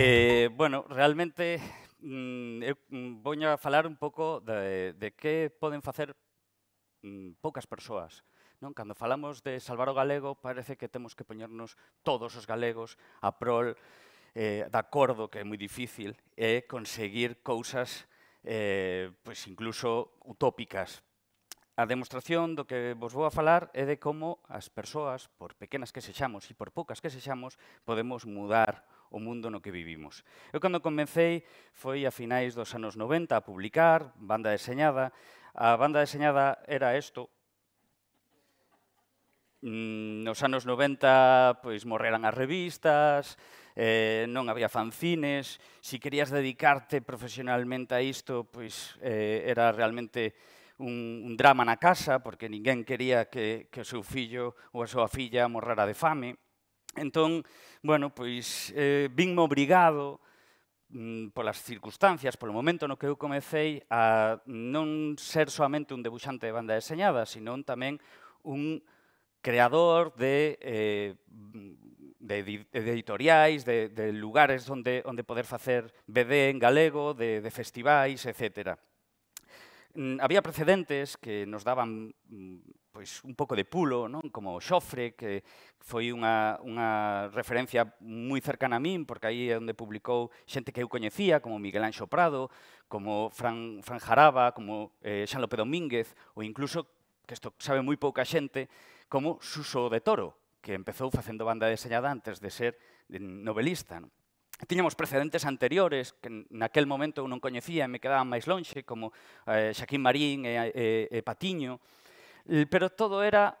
Eh, bueno, realmente mm, eu mm, voña falar un pouco de, de que poden facer mm, poucas persoas. Non? Cando falamos de salvar o galego, parece que temos que poñernos todos os galegos a prol eh, de acordo, que é moi difícil, e eh, conseguir cousas eh, pues incluso utópicas, A demostración do que vos vou a falar é de como as persoas, por pequenas que sexamos e por poucas que sexamos, podemos mudar o mundo no que vivimos. Eu cando comecei foi a finais dos anos 90 a publicar banda deseñada. A banda deseñada era isto. Mm, nos anos 90 pois, morreran as revistas, eh, non había fanzines, se si querías dedicarte profesionalmente a isto, pois, eh, era realmente un, un drama na casa porque ninguén quería que, que o seu fillo ou a súa filla morrara de fame. Entón, bueno, pois eh, vinme obrigado mm, polas circunstancias, polo momento no que eu comecei a non ser soamente un debuxante de banda deseñada, senón tamén un creador de, eh, de, de editoriais, de, de lugares onde, onde poder facer BD en galego, de, de festivais, etcétera. Mm, había precedentes que nos daban mm, pois, un pouco de pulo, non? como o Xofre, que foi unha, unha referencia moi cercana a min, porque aí é onde publicou xente que eu coñecía, como Miguel Anxo Prado, como Fran, Fran Jaraba, como eh, Xan López Domínguez, ou incluso, que isto sabe moi pouca xente, como Suso de Toro, que empezou facendo banda deseñada antes de ser novelista. Non? Tiñamos precedentes anteriores que naquel momento eu non coñecía e me quedaban máis lonxe, como eh, Xaquín Marín e, e, e Patiño, pero todo era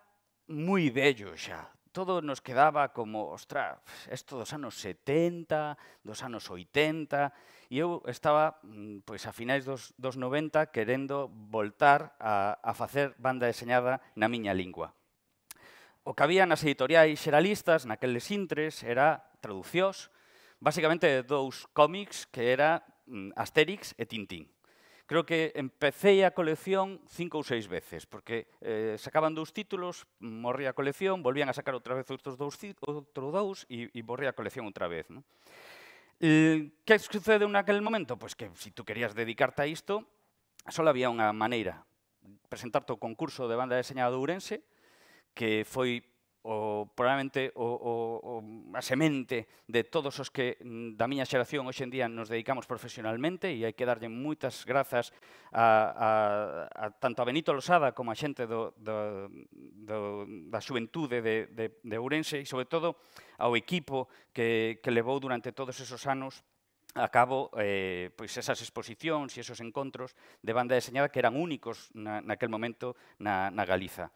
moi bello xa. Todo nos quedaba como, ostra, isto dos anos 70, dos anos 80, e eu estaba mm, pois, a finais dos, dos 90 querendo voltar a, a facer banda deseñada na miña lingua. O que había nas editoriais xeralistas, naqueles intres, era traducións, basicamente de dous cómics que era mm, Asterix e Tintín. Creo que empecé a colección cinco ou seis veces, porque eh, sacaban dous títulos, morría a colección, volvían a sacar outra vez outros dous, outro dous e, e morría a colección outra vez. ¿no? Eh, que sucede aquel momento? Pois pues que se si tú querías dedicarte a isto, só había unha maneira, presentarte o concurso de banda deseñada de Ourense, que foi o probablemente o, o, o a semente de todos os que mm, da miña xeración hoxe en día nos dedicamos profesionalmente e hai que darlle moitas grazas a, a, a tanto a Benito Losada como a xente do, do, do, da xuventude de, de, de Ourense e sobre todo ao equipo que, que levou durante todos esos anos a cabo eh, pois esas exposicións e esos encontros de banda deseñada que eran únicos na, naquel momento na, na Galiza.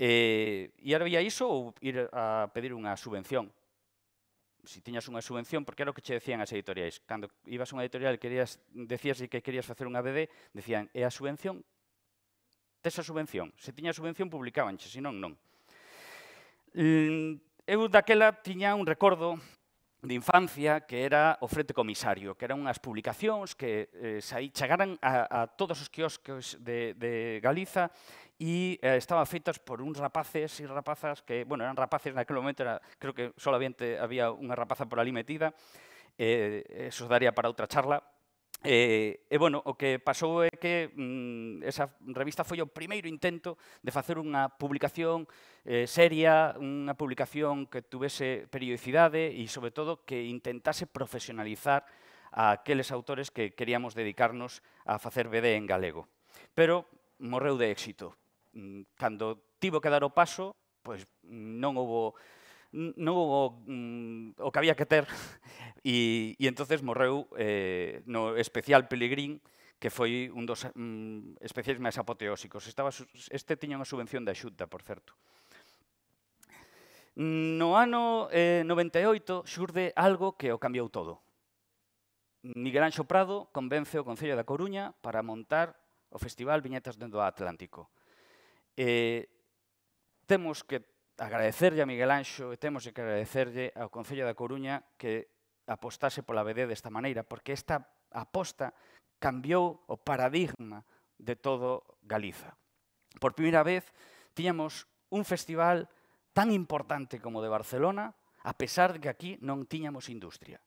E, e había iso ou ir a pedir unha subvención. Si tiñas unha subvención, porque era o que che decían as editoriais. Cando ibas a unha editorial e decías que querías facer unha BD, decían, é a subvención? Tes a subvención? Se tiña subvención, publicabanche, senón non. Mm, eu daquela tiña un recordo de infancia que era o Frente Comisario, que eran unhas publicacións que eh, saí, chegaran a, a todos os quioscos de, de Galiza e eh, estaban feitas por uns rapaces e rapazas que, bueno, eran rapaces naquele momento, era, creo que solamente había unha rapaza por ali metida, eh, eso daría para outra charla, E, eh, e, bueno, o que pasou é que mm, esa revista foi o primeiro intento de facer unha publicación eh, seria, unha publicación que tuvese periodicidade e, sobre todo, que intentase profesionalizar a aqueles autores que queríamos dedicarnos a facer BD en galego. Pero morreu de éxito. Mm, cando tivo que dar o paso, pois non houbo non houve mm, o que había que ter e, e entonces morreu eh, no especial Pelegrín que foi un dos mm, especies máis apoteósicos. Estaba, este tiña unha subvención da Xunta, por certo. No ano eh, 98 xurde algo que o cambiou todo. Miguel Anxo Prado convence o Concello da Coruña para montar o Festival Viñetas do Atlántico. Eh, temos que agradecerlle a Miguel Anxo e temos que agradecerlle ao Concello da Coruña que apostase pola BD desta maneira, porque esta aposta cambiou o paradigma de todo Galiza. Por primeira vez, tiñamos un festival tan importante como o de Barcelona, a pesar de que aquí non tiñamos industria.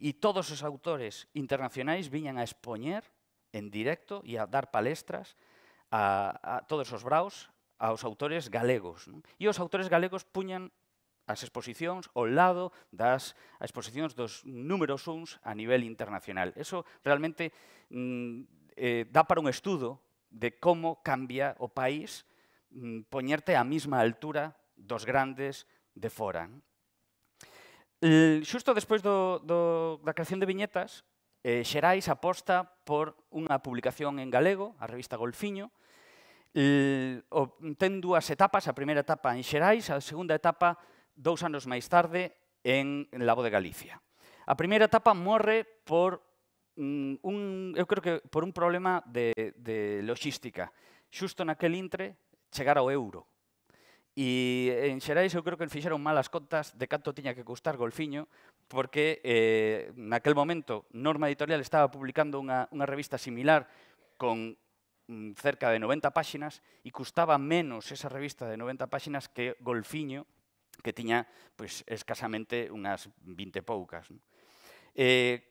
E todos os autores internacionais viñan a expoñer en directo e a dar palestras a, a todos os braus, aos autores galegos. Non? E os autores galegos puñan as exposicións ao lado das exposicións dos números uns a nivel internacional. Eso realmente mm, eh, dá para un estudo de como cambia o país mm, poñerte á mesma altura dos grandes de fora. Non? Xusto despois do, do, da creación de viñetas, eh, Xerais aposta por unha publicación en galego, a revista Golfiño, Eh, o, ten dúas etapas, a primeira etapa en Xerais, a segunda etapa dous anos máis tarde en Labo de Galicia. A primeira etapa morre por mm, un, eu creo que por un problema de, de logística. Xusto naquel intre chegar ao euro. E en Xerais eu creo que fixeron malas contas de canto tiña que custar Golfiño, porque eh, naquel momento Norma Editorial estaba publicando unha, unha revista similar con Mm, cerca de 90 páxinas e custaba menos esa revista de 90 páxinas que Golfiño, que tiña pois, escasamente unhas 20 poucas. Non? Eh,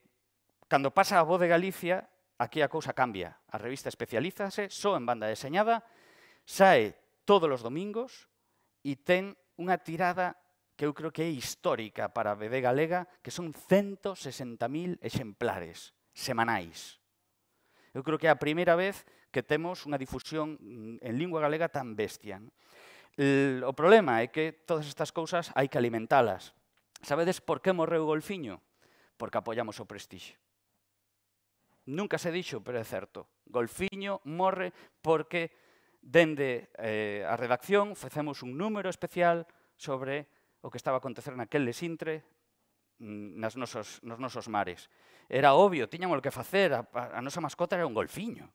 cando pasa a Voz de Galicia, aquí a cousa cambia. A revista especialízase só en banda deseñada, sae todos os domingos e ten unha tirada que eu creo que é histórica para a BD Galega, que son 160.000 exemplares semanais. Eu creo que é a primeira vez que temos unha difusión mm, en lingua galega tan bestia. O problema é que todas estas cousas hai que alimentalas. Sabedes por que morreu o Golfiño? Porque apoiamos o prestixe. Nunca se dixo, pero é certo. Golfiño morre porque dende eh, a redacción facemos un número especial sobre o que estaba a acontecer naquel lesintre mm, nas nosos, nos nosos mares. Era obvio, tiñamos o que facer, a, a nosa mascota era un golfiño.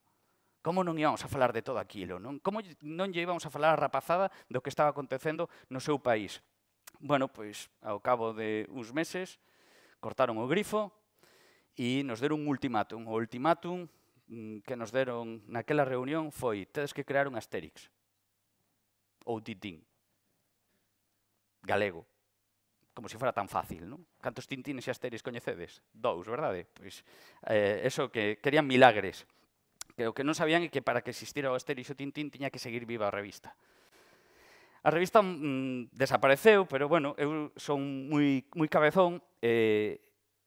Como non íamos a falar de todo aquilo? Non? Como non lle íbamos a falar a rapazada do que estaba acontecendo no seu país? Bueno, pois, ao cabo de uns meses, cortaron o grifo e nos deron un ultimátum. O ultimátum mm, que nos deron naquela reunión foi tedes que crear un Asterix ou Tintín. galego como se fora tan fácil, non? Cantos tintines e Asterix coñecedes? Dous, verdade? Pois, eh, eso que querían milagres que o que non sabían é que para que existira o Asterix o Tintín tiña que seguir viva a revista. A revista mm, desapareceu, pero bueno, eu son moi, moi cabezón e,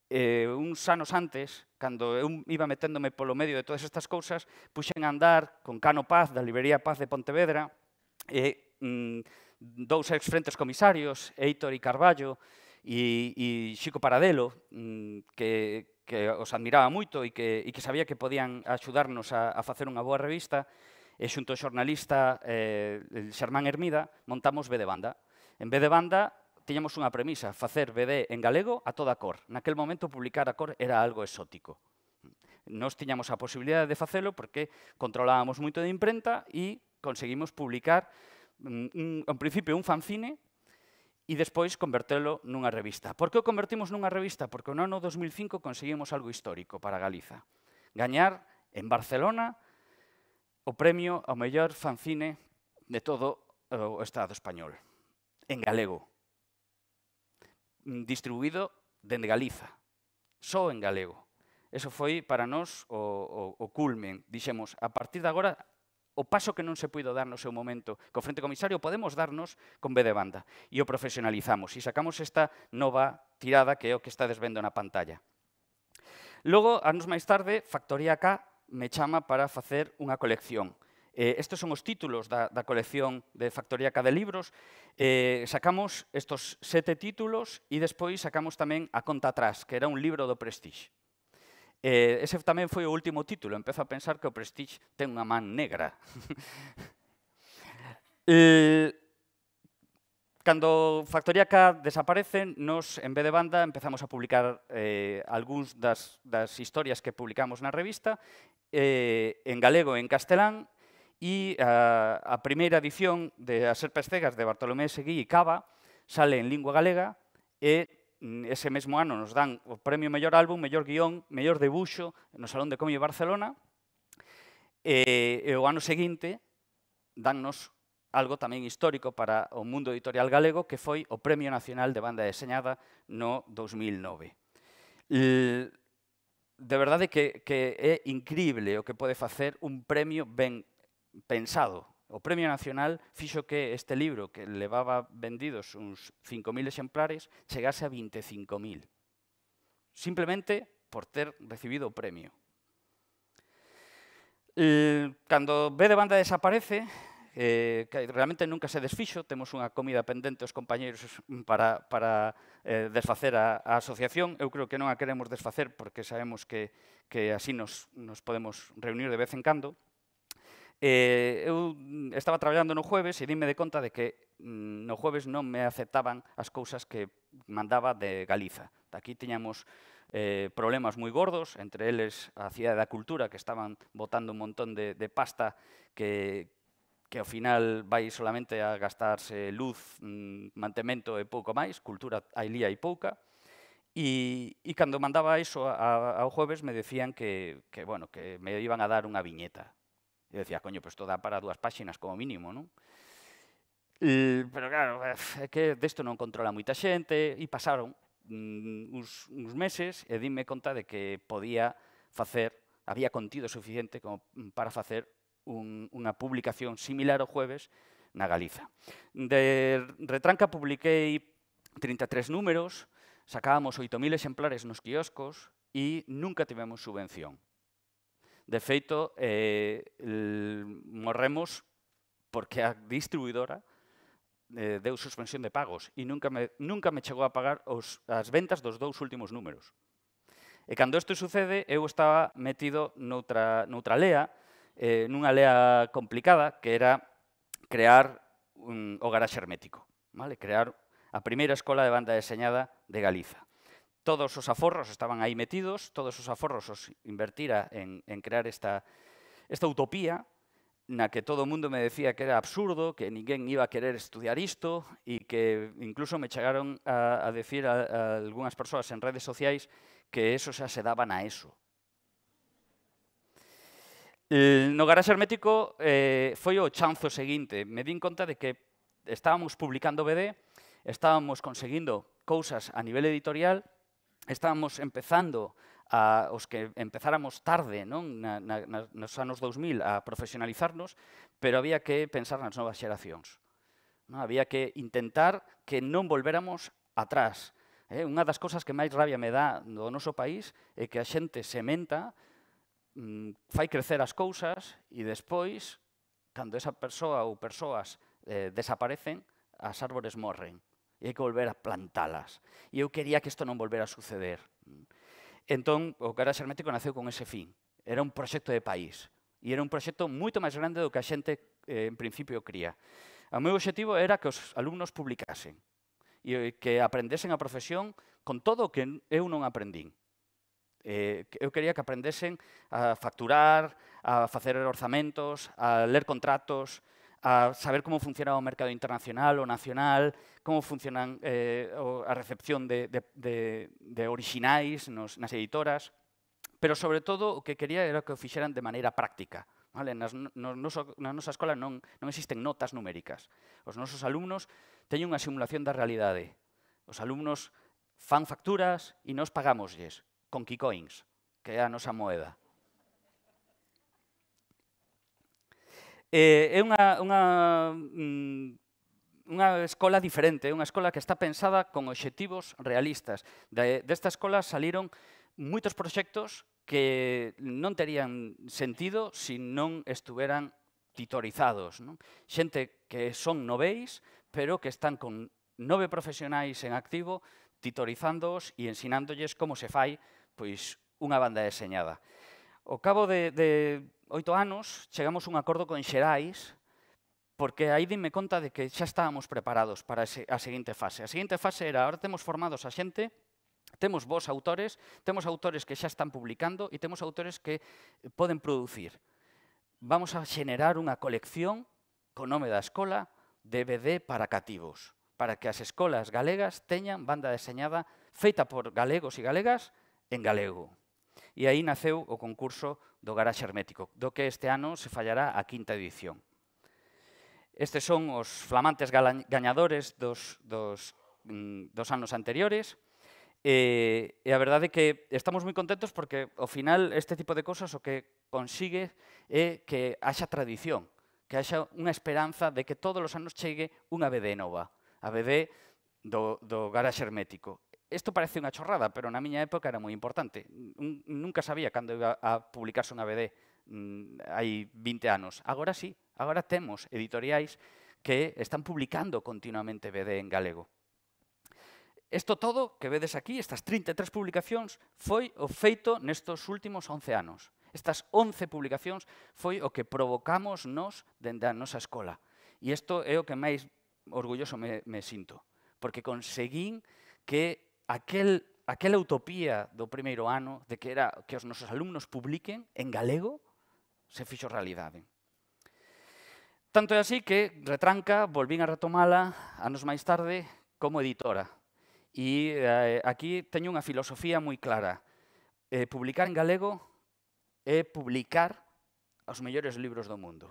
eh, eh, uns anos antes, cando eu iba meténdome polo medio de todas estas cousas, puxen a andar con Cano Paz, da Librería Paz de Pontevedra, e mm, dous ex-frentes comisarios, Eitor e Carballo, e, e Xico Paradelo, mm, que, que os admiraba moito e que, e que sabía que podían axudarnos a, a facer unha boa revista, e xunto ao xornalista eh, Xermán Hermida montamos B de Banda. En B de Banda tiñamos unha premisa, facer BD en galego a toda cor. Naquel momento publicar a cor era algo exótico. Nos tiñamos a posibilidade de facelo porque controlábamos moito de imprenta e conseguimos publicar, en principio, un fanzine e despois convertelo nunha revista. Por que o convertimos nunha revista? Porque no ano 2005 conseguimos algo histórico para Galiza. Gañar en Barcelona o premio ao mellor fanzine de todo o Estado español, en galego, distribuído dende Galiza, só en galego. Eso foi para nós o, o, o culmen. Dixemos, a partir de agora o paso que non se puido dar no seu momento co Frente Comisario podemos darnos con B de banda e o profesionalizamos e sacamos esta nova tirada que é o que está desvendo na pantalla. Logo, anos máis tarde, Factoría K me chama para facer unha colección. Eh, estes son os títulos da, da colección de Factoría K de libros. Eh, sacamos estos sete títulos e despois sacamos tamén a conta atrás, que era un libro do Prestige. Eh, ese tamén foi o último título. Empezo a pensar que o Prestige ten unha man negra. eh, Cando Factoría K desaparece, nos, en vez de banda, empezamos a publicar eh, algúns das, das historias que publicamos na revista eh, en galego e en castelán, e a, a primeira edición de As Serpes Cegas de Bartolomé Seguí e Cava sale en lingua galega e Mm, ese mesmo ano nos dan o premio mellor álbum, mellor guión, mellor debuxo no Salón de Comio Barcelona. E, e o ano seguinte dannos algo tamén histórico para o mundo editorial galego que foi o Premio Nacional de Banda Deseñada no 2009. E, de verdade que, que é increíble o que pode facer un premio ben pensado O Premio Nacional fixo que este libro, que levaba vendidos uns 5.000 exemplares, chegase a 25.000. Simplemente por ter recibido o premio. Eh, cando B de banda desaparece, eh, que realmente nunca se desfixo, temos unha comida pendente os compañeiros para, para eh, desfacer a, a asociación. Eu creo que non a queremos desfacer porque sabemos que, que así nos, nos podemos reunir de vez en cando. Eh, eu mm, estaba traballando no jueves e dime de conta de que mm, no jueves non me aceptaban as cousas que mandaba de Galiza. Aquí tiñamos eh, problemas moi gordos, entre eles a Cidade da Cultura, que estaban botando un montón de, de pasta que, que ao final vai solamente a gastarse luz, mm, mantemento e pouco máis, cultura hai lía e pouca, E, e cando mandaba iso ao jueves me decían que, que, bueno, que me iban a dar unha viñeta. Yo decía, coño, pues esto da para dúas páxinas como mínimo, non? E, pero claro, é que desto non controla moita xente, e pasaron mm, uns, uns meses e dime conta de que podía facer, había contido suficiente como para facer un, unha publicación similar ao jueves na Galiza. De Retranca publiquei 33 números, sacábamos 8.000 exemplares nos quioscos e nunca tivemos subvención. De feito, eh, morremos porque a distribuidora eh, deu suspensión de pagos e nunca me, nunca me chegou a pagar os, as ventas dos dous últimos números. E cando isto sucede, eu estaba metido noutra, noutra lea, eh, nunha lea complicada, que era crear un, o garaxe hermético. Vale? Crear a primeira escola de banda deseñada de Galiza. Todos os aforros estaban aí metidos, todos os aforros os invertira en, en crear esta, esta utopía na que todo o mundo me decía que era absurdo, que ninguén iba a querer estudiar isto e que incluso me chegaron a, a decir a, a algunhas persoas en redes sociais que eso xa se daban a eso. Eh, no garaxe hermético eh, foi o chanzo seguinte. Me din conta de que estábamos publicando BD, estábamos conseguindo cousas a nivel editorial estábamos empezando a, os que empezáramos tarde non? Na, na, nos anos 2000 a profesionalizarnos, pero había que pensar nas novas xeracións. Non? Había que intentar que non volveramos atrás. Eh? Unha das cousas que máis rabia me dá do noso país é que a xente sementa, mm, fai crecer as cousas e despois, cando esa persoa ou persoas eh, desaparecen, as árbores morren e hai que volver a plantalas. E eu quería que isto non volvera a suceder. Entón, o Garage Hermético naceu con ese fin. Era un proxecto de país. E era un proxecto moito máis grande do que a xente, eh, en principio, cría. O meu objetivo era que os alumnos publicasen e eh, que aprendesen a profesión con todo o que eu non aprendín. Eh, eu quería que aprendesen a facturar, a facer orzamentos, a ler contratos, a saber como funciona o mercado internacional ou nacional, como funcionan eh, a recepción de, de, de, de orixinais nos, nas editoras, pero sobre todo o que quería era que o fixeran de maneira práctica. Vale? Nas, no, na nosa escola non, non existen notas numéricas. Os nosos alumnos teñen unha simulación da realidade. Os alumnos fan facturas e nos pagámoslles con keycoins, que é a nosa moeda. Eh, é unha, unha, mm, unha escola diferente, é unha escola que está pensada con obxectivos realistas. De, desta escola saliron moitos proxectos que non terían sentido se non estuveran titorizados. Non? Xente que son noveis, pero que están con nove profesionais en activo titorizándoos e ensinándolles como se fai pois, unha banda deseñada. O cabo de, de oito anos chegamos a un acordo con Xerais porque aí dime conta de que xa estábamos preparados para a seguinte fase. A seguinte fase era, ahora temos formados a xente, temos vos autores, temos autores que xa están publicando e temos autores que poden producir. Vamos a xenerar unha colección co nome da escola DVD para cativos, para que as escolas galegas teñan banda deseñada feita por galegos e galegas en galego e aí naceu o concurso do Garaxe Hermético, do que este ano se fallará a quinta edición. Estes son os flamantes gañadores dos, dos, mm, dos anos anteriores, E, e a verdade é que estamos moi contentos porque, ao final, este tipo de cosas o que consigue é que haxa tradición, que haxa unha esperanza de que todos os anos chegue unha BD nova, a BD do, do garaxe hermético. Isto parece unha chorrada, pero na miña época era moi importante. nunca sabía cando iba a publicarse unha BD mm, hai 20 anos. Agora sí, agora temos editoriais que están publicando continuamente BD en galego. Isto todo que vedes aquí, estas 33 publicacións, foi o feito nestos últimos 11 anos. Estas 11 publicacións foi o que provocamos nos dende a nosa escola. E isto é o que máis orgulloso me, me sinto, porque conseguín que aquel, aquela utopía do primeiro ano de que era que os nosos alumnos publiquen en galego se fixo realidade. Tanto é así que Retranca volvín a retomala anos máis tarde como editora. E eh, aquí teño unha filosofía moi clara. Eh, publicar en galego é publicar os mellores libros do mundo.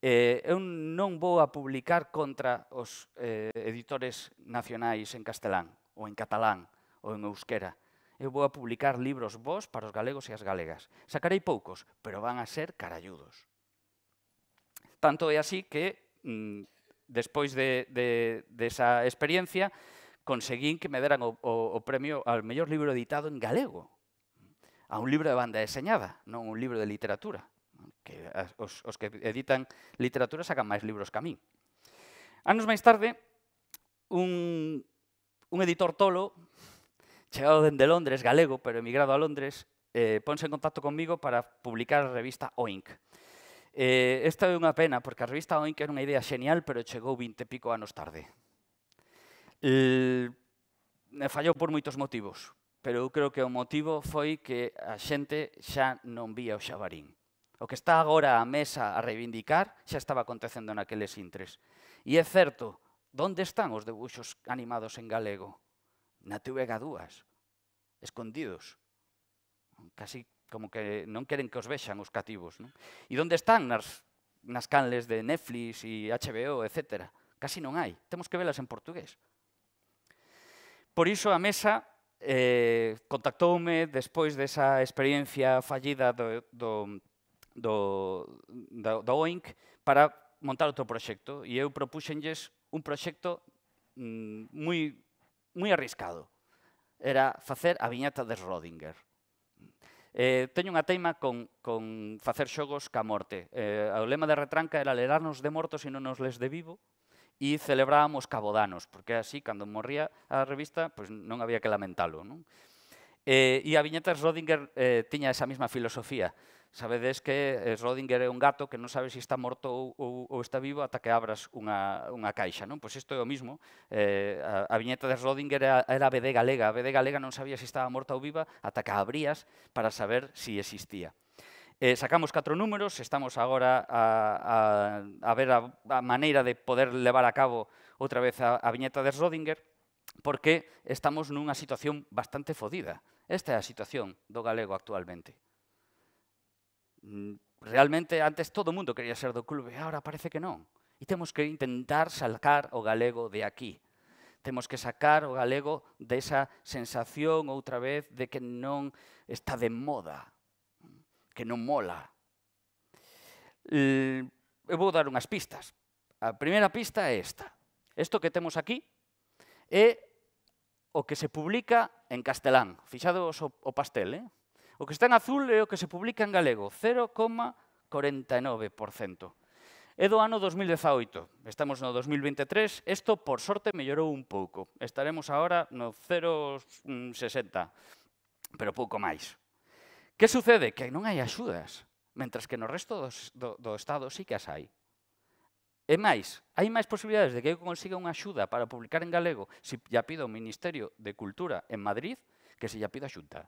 Eh, eu non vou a publicar contra os eh, editores nacionais en castelán ou en catalán, ou en euskera. Eu vou a publicar libros vos para os galegos e as galegas. Sacarei poucos, pero van a ser caralludos. Tanto é así que, mm, despois de, de, de esa experiencia, conseguín que me deran o, o, o premio ao mellor libro editado en galego. A un libro de banda deseñada, non un libro de literatura. Que os, os que editan literatura sacan máis libros que a mí. Anos máis tarde, un, un editor tolo, chegado dende Londres, galego, pero emigrado a Londres, eh, ponse en contacto comigo para publicar a revista Oink. Eh, esta é unha pena, porque a revista Oink era unha idea xenial, pero chegou 20 e pico anos tarde. El, fallou por moitos motivos, pero eu creo que o motivo foi que a xente xa non vía o xabarín. O que está agora a mesa a reivindicar xa estaba acontecendo naqueles intres. E é certo Donde están os debuxos animados en galego? Na TVG2, escondidos. Casi como que non queren que os vexan os cativos. Non? E onde están nas, nas canles de Netflix e HBO, etc. Casi non hai. Temos que velas en portugués. Por iso a mesa eh, contactoume despois desa experiencia fallida do, do, do, do, do OINC para montar outro proxecto e eu propuxenlles un proxecto mm, moi, moi arriscado. Era facer a viñeta de Schrödinger. Eh, teño unha teima con, con facer xogos ca morte. Eh, o lema de retranca era lerarnos de mortos e non nos les de vivo e celebrábamos cabodanos, porque así, cando morría a revista, pois non había que lamentalo. Non? Eh, e a viñeta de Schrödinger eh, tiña esa mesma filosofía. Sabedes que eh, Schrödinger é un gato que non sabe se si está morto ou, ou, ou está vivo ata que abras unha, unha caixa. Non? Pois isto é o mismo. Eh, a, a viñeta de Schrödinger era, era a BD galega. A BD galega non sabía se si estaba morta ou viva ata que abrías para saber se si existía. Eh, sacamos catro números, estamos agora a, a, a ver a, a maneira de poder levar a cabo outra vez a, a viñeta de Schrödinger, porque estamos nunha situación bastante fodida. Esta é a situación do galego actualmente. Mm, realmente antes todo o mundo quería ser do clube, agora parece que non. E temos que intentar sacar o galego de aquí. Temos que sacar o galego desa sensación outra vez de que non está de moda, que non mola. Eu vou dar unhas pistas. A primeira pista é esta. Isto que temos aquí é o que se publica en castelán. Fixados o pastel, eh? O que está en azul é o que se publica en galego, 0,49%. É do ano 2018, estamos no 2023, isto por sorte mellorou un pouco. Estaremos agora no 0,60, pero pouco máis. Que sucede? Que non hai axudas, mentras que no resto do, do, do Estado sí que as hai. E máis, hai máis posibilidades de que eu consiga unha axuda para publicar en galego se si ya pido o Ministerio de Cultura en Madrid que se si ya pido a Xunta.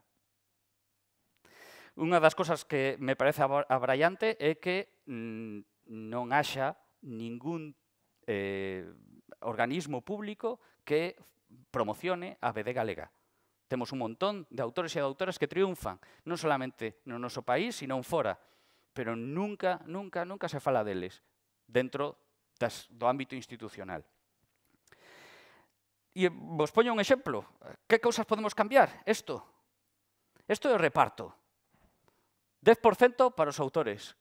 Unha das cosas que me parece abrallante é que mm, non haxa ningún eh, organismo público que promocione a BD galega. Temos un montón de autores e de autoras que triunfan, non solamente no noso país, sino fora. Pero nunca, nunca, nunca se fala deles dentro das, do ámbito institucional. E vos poño un exemplo. Que cousas podemos cambiar? Isto. Isto é o reparto. 10% para os autores,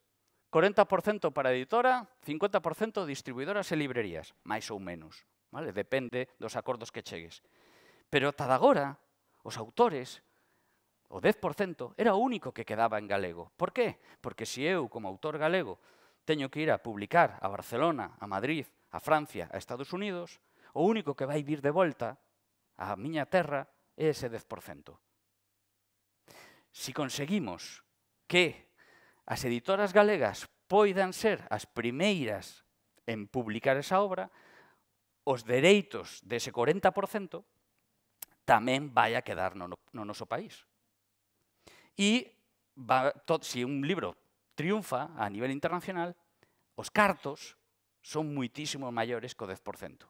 40% para a editora, 50% distribuidoras e librerías, máis ou menos. Vale? Depende dos acordos que chegues. Pero ata agora, os autores, o 10%, era o único que quedaba en galego. Por qué? Porque se eu, como autor galego, teño que ir a publicar a Barcelona, a Madrid, a Francia, a Estados Unidos, o único que vai vir de volta a miña terra é ese 10%. Si conseguimos que as editoras galegas poidan ser as primeiras en publicar esa obra, os dereitos dese 40% tamén vai a quedar no, no noso país. E va, tot, se si un libro triunfa a nivel internacional, os cartos son muitísimo maiores co 10%.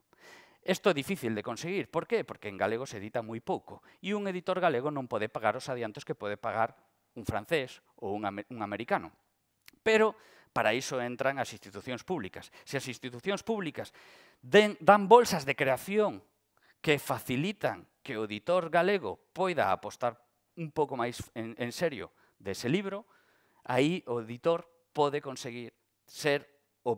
Isto é difícil de conseguir. Por qué? Porque en galego se edita moi pouco. E un editor galego non pode pagar os adiantos que pode pagar un francés, ou un, un americano. Pero para iso entran as institucións públicas. Se as institucións públicas den, dan bolsas de creación que facilitan que o editor galego poida apostar un pouco máis en, en serio dese libro, aí o editor pode conseguir ser o, o,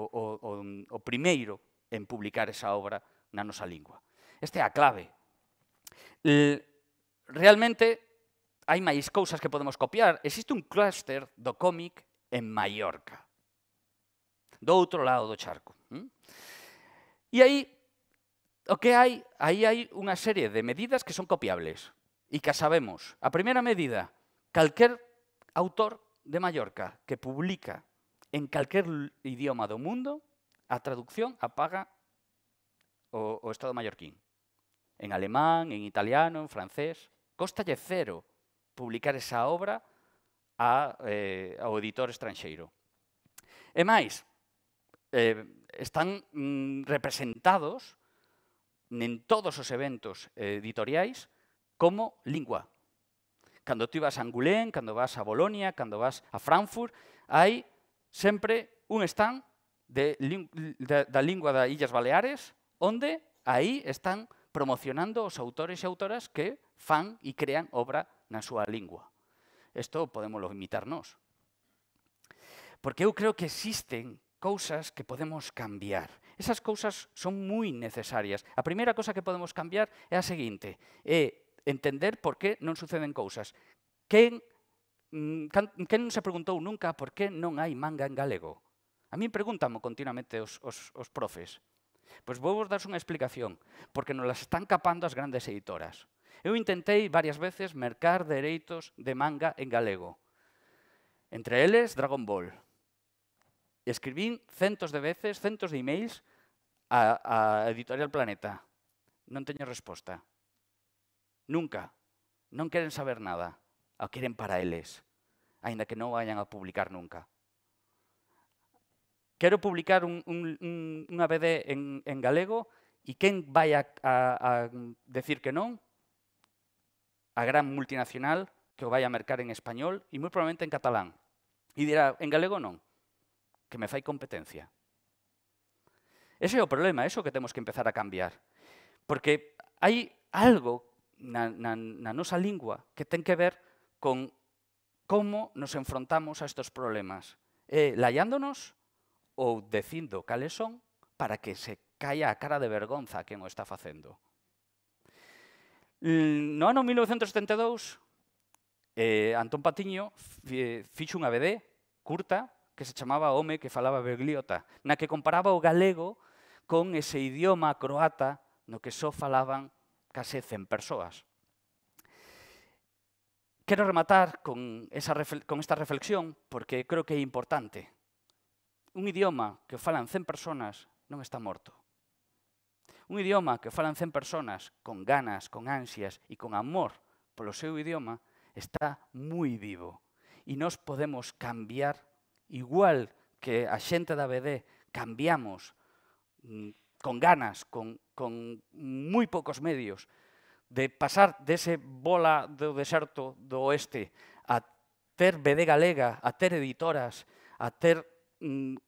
o, o, o primeiro en publicar esa obra na nosa lingua. Esta é a clave. Realmente, hai máis cousas que podemos copiar. Existe un clúster do cómic en Mallorca, do outro lado do charco. Hm? E aí, o que hai? Aí hai unha serie de medidas que son copiables e que sabemos. A primeira medida, calquer autor de Mallorca que publica en calquer idioma do mundo, a traducción apaga o, o Estado mallorquín. En alemán, en italiano, en francés. Costalle cero publicar esa obra a, eh, ao editor estranxeiro. E máis, eh, están mm, representados en todos os eventos editoriais como lingua. Cando tú vas a Angulén, cando vas a Bolonia, cando vas a Frankfurt, hai sempre un stand de, de, da lingua das Illas Baleares, onde aí están promocionando os autores e autoras que fan e crean obra na súa lingua. Isto podemos imitar nós. Porque eu creo que existen cousas que podemos cambiar. Esas cousas son moi necesarias. A primeira cousa que podemos cambiar é a seguinte, é entender por que non suceden cousas. Quen, mm, quen non se preguntou nunca por que non hai manga en galego? A mí pregúntamo continuamente os, os, os profes. Pois vou vos dar unha explicación, porque non las están capando as grandes editoras. Eu intentei varias veces mercar dereitos de manga en galego. Entre eles, Dragon Ball. E escribín centos de veces, centos de emails a, a Editorial Planeta. Non teño resposta. Nunca. Non queren saber nada. A queren para eles. Ainda que non vayan a publicar nunca. Quero publicar un, un, un, unha BD en, en galego e quen vai a, a, a decir que non? a gran multinacional que o vai a mercar en español e moi probablemente en catalán. E dirá, en galego non, que me fai competencia. Ese é o problema, eso que temos que empezar a cambiar. Porque hai algo na, na, na nosa lingua que ten que ver con como nos enfrontamos a estes problemas. É, laiándonos ou dicindo cales son para que se caia a cara de vergonza a quen o está facendo. Mm, no ano 1972, eh, Antón Patiño fixo unha BD curta que se chamaba Home que falaba bergliota, na que comparaba o galego con ese idioma croata no que só falaban case 100 persoas. Quero rematar con, esa con esta reflexión porque creo que é importante. Un idioma que falan 100 personas non está morto. Un idioma que falan 100 personas con ganas, con ansias e con amor polo seu idioma está moi vivo. E nós podemos cambiar igual que a xente da BD cambiamos mm, con ganas, con, con moi poucos medios, de pasar dese bola do deserto do oeste a ter BD galega, a ter editoras, a ter mm,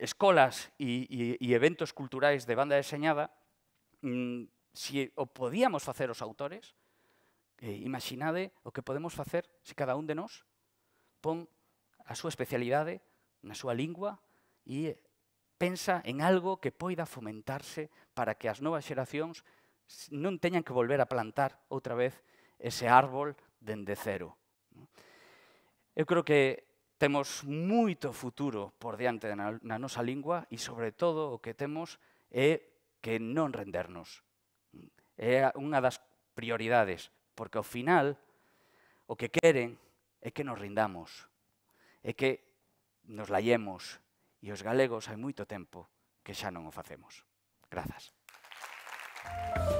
escolas e, e, e eventos culturais de banda deseñada, mm, se si o podíamos facer os autores, eh, imaginade o que podemos facer se cada un de nós pon a súa especialidade na súa lingua e pensa en algo que poida fomentarse para que as novas xeracións non teñan que volver a plantar outra vez ese árbol dende cero. Eu creo que temos moito futuro por diante na nosa lingua e, sobre todo, o que temos é que non rendernos. É unha das prioridades, porque ao final o que queren é que nos rindamos, é que nos laiemos, e os galegos hai moito tempo que xa non o facemos. Grazas. Thank you.